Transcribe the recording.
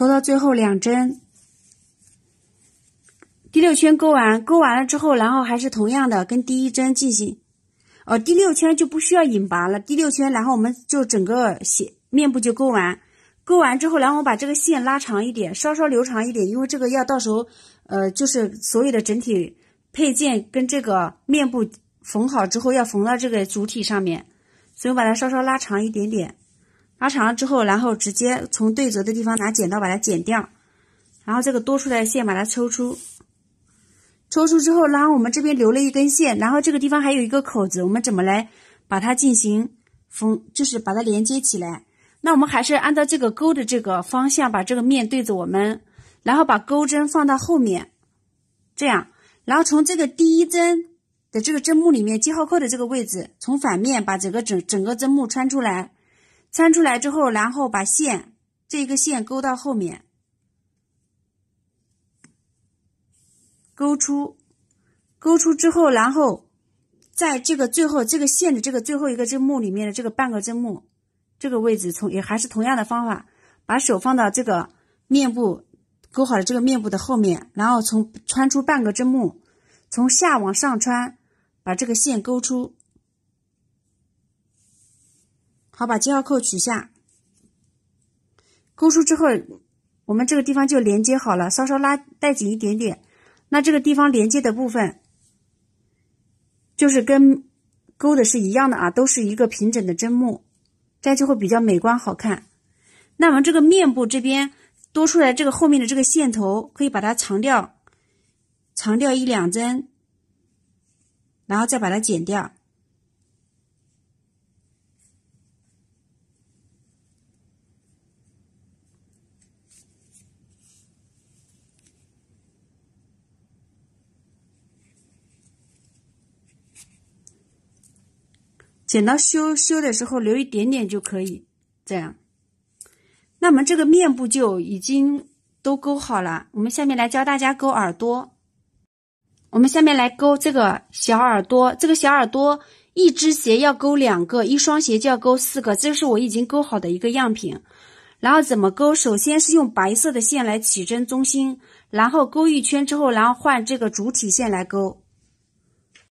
钩到最后两针，第六圈钩完，钩完了之后，然后还是同样的，跟第一针进行。呃，第六圈就不需要引拔了。第六圈，然后我们就整个线面部就钩完，钩完之后，然后我把这个线拉长一点，稍稍留长一点，因为这个要到时候，呃，就是所有的整体配件跟这个面部缝好之后，要缝到这个主体上面，所以我把它稍稍拉长一点点。拉长了之后，然后直接从对折的地方拿剪刀把它剪掉，然后这个多出来的线把它抽出，抽出之后，然后我们这边留了一根线，然后这个地方还有一个口子，我们怎么来把它进行缝，就是把它连接起来？那我们还是按照这个钩的这个方向，把这个面对着我们，然后把钩针放到后面，这样，然后从这个第一针的这个针目里面记号扣的这个位置，从反面把整个整整个针目穿出来。穿出来之后，然后把线这个线勾到后面，勾出，勾出之后，然后在这个最后这个线的这个最后一个针目里面的这个半个针目，这个位置从也还是同样的方法，把手放到这个面部勾好了这个面部的后面，然后从穿出半个针目，从下往上穿，把这个线勾出。好，把记号扣取下，钩出之后，我们这个地方就连接好了，稍稍拉带紧一点点。那这个地方连接的部分，就是跟钩的是一样的啊，都是一个平整的针目，这样就会比较美观好看。那我们这个面部这边多出来这个后面的这个线头，可以把它藏掉，藏掉一两针，然后再把它剪掉。剪刀修修的时候留一点点就可以，这样，那么这个面部就已经都勾好了。我们下面来教大家勾耳朵，我们下面来勾这个小耳朵。这个小耳朵一只鞋要勾两个，一双鞋就要勾四个。这是我已经勾好的一个样品。然后怎么勾？首先是用白色的线来起针中心，然后勾一圈之后，然后换这个主体线来勾。